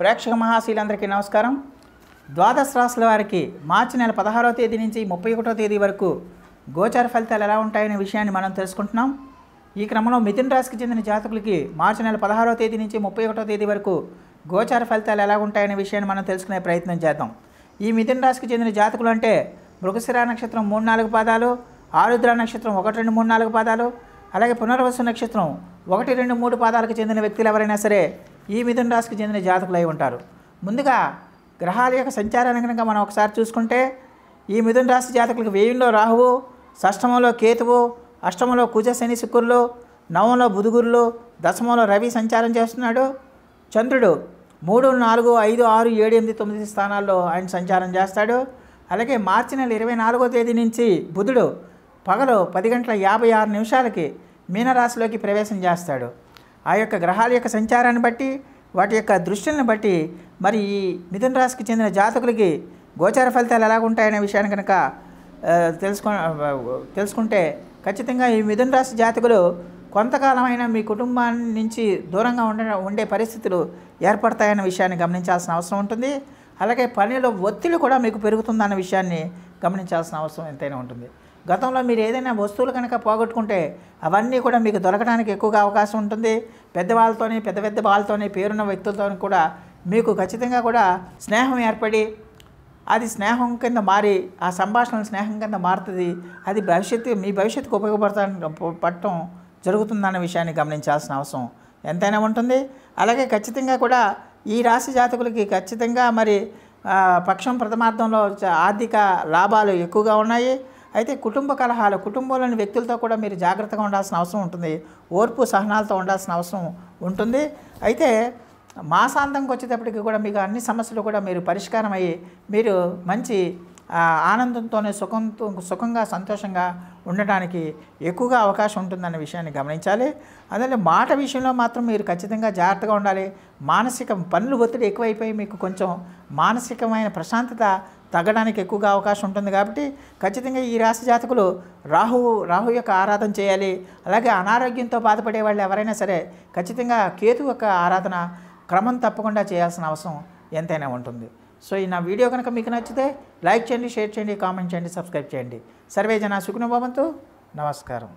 ప్రేక్షక మహాశీలందరికీ నమస్కారం ద్వాదశ రాశుల వారికి మార్చి నెల పదహారో తేదీ నుంచి ముప్పై ఒకటో తేదీ వరకు గోచార ఫలితాలు ఎలా ఉంటాయనే విషయాన్ని మనం తెలుసుకుంటున్నాం ఈ క్రమంలో మిథున్ రాశికి చెందిన జాతకులకి మార్చి నెల పదహారో తేదీ నుంచి ముప్పై ఒకటో తేదీ వరకు గోచార ఫలితాలు ఎలా ఉంటాయనే విషయాన్ని మనం తెలుసుకునే ప్రయత్నం చేద్దాం ఈ మిథున్ రాశికి చెందిన జాతకులు అంటే మృగశిర నక్షత్రం మూడు నాలుగు పాదాలు ఆరుద్ర నక్షత్రం ఒకటి రెండు మూడు నాలుగు పాదాలు అలాగే పునర్వసు నక్షత్రం ఒకటి రెండు మూడు పాదాలకు చెందిన వ్యక్తులు ఎవరైనా సరే ఈ మిథున రాశికి చెందిన జాతకులు అయి ఉంటారు ముందుగా గ్రహాల యొక్క సంచారాన్ని కనుక మనం ఒకసారి చూసుకుంటే ఈ మిథున రాశి జాతకులకు వేయంలో రాహువు షష్టమంలో కేతువు అష్టమంలో కుజ శని శుక్రులు నవంలో బుధుగురులు దశమంలో రవి సంచారం చేస్తున్నాడు చంద్రుడు మూడు నాలుగు ఐదు ఆరు ఏడు ఎనిమిది తొమ్మిది స్థానాల్లో ఆయన సంచారం చేస్తాడు అలాగే మార్చి నెల ఇరవై నాలుగో తేదీ నుంచి బుధుడు పగలు పది గంటల యాభై ఆరు నిమిషాలకి మీనరాశిలోకి ప్రవేశం చేస్తాడు ఆ యొక్క గ్రహాల యొక్క సంచారాన్ని బట్టి వాటి యొక్క దృష్టిని బట్టి మరి ఈ మిథున రాశికి చెందిన జాతకులకి గోచార ఫలితాలు ఉంటాయనే విషయాన్ని కనుక తెలుసుకు తెలుసుకుంటే ఖచ్చితంగా ఈ మిథున రాశి జాతకులు కొంతకాలమైనా మీ కుటుంబాన్ని నుంచి దూరంగా ఉండ ఉండే పరిస్థితులు ఏర్పడతాయన్న విషయాన్ని గమనించాల్సిన అవసరం ఉంటుంది అలాగే పనిలో ఒత్తిడి కూడా మీకు పెరుగుతుందన్న విషయాన్ని గమనించాల్సిన అవసరం ఎంతైనా ఉంటుంది గతంలో మీరు ఏదైనా వస్తువులు కనుక పోగొట్టుకుంటే అవన్నీ కూడా మీకు దొరకడానికి ఎక్కువగా అవకాశం ఉంటుంది పెద్దవాళ్ళతోని పెద్ద పెద్ద వాళ్ళతోని పేరున్న వ్యక్తులతో కూడా మీకు ఖచ్చితంగా కూడా స్నేహం ఏర్పడి అది స్నేహం కింద మారి ఆ సంభాషణ స్నేహం కింద మారుతుంది అది భవిష్యత్తు మీ భవిష్యత్తుకు ఉపయోగపడతా పట్టడం జరుగుతుందన్న విషయాన్ని గమనించాల్సిన అవసరం ఎంతైనా ఉంటుంది అలాగే ఖచ్చితంగా కూడా ఈ రాశి జాతకులకి ఖచ్చితంగా మరి పక్షం ప్రథమార్థంలో ఆర్థిక లాభాలు ఎక్కువగా ఉన్నాయి అయితే కుటుంబ కలహాలు కుటుంబంలోని వ్యక్తులతో కూడా మీరు జాగ్రత్తగా ఉండాల్సిన అవసరం ఉంటుంది ఓర్పు సహనాలతో ఉండాల్సిన అవసరం ఉంటుంది అయితే మాసాంతంకి వచ్చేటప్పటికి కూడా మీకు అన్ని సమస్యలు కూడా మీరు పరిష్కారం అయ్యి మీరు మంచి ఆనందంతోనే సుఖంతో సుఖంగా సంతోషంగా ఉండడానికి ఎక్కువగా అవకాశం ఉంటుందన్న విషయాన్ని గమనించాలి అదే మాట విషయంలో మాత్రం మీరు ఖచ్చితంగా జాగ్రత్తగా ఉండాలి మానసిక పనులు ఒత్తిడి ఎక్కువైపోయి మీకు కొంచెం మానసికమైన ప్రశాంతత తగ్గడానికి ఎక్కువగా అవకాశం ఉంటుంది కాబట్టి ఖచ్చితంగా ఈ రాశి జాతకులు రాహువు రాహు యొక్క ఆరాధన చేయాలి అలాగే అనారోగ్యంతో బాధపడే వాళ్ళు ఎవరైనా సరే ఖచ్చితంగా కేతు యొక్క ఆరాధన క్రమం తప్పకుండా చేయాల్సిన అవసరం ఎంతైనా ఉంటుంది సో ఈ నా వీడియో కనుక మీకు నచ్చితే లైక్ చేయండి షేర్ చేయండి కామెంట్ చేయండి సబ్స్క్రైబ్ చేయండి సర్వే జన సుఖనుభవంతో నమస్కారం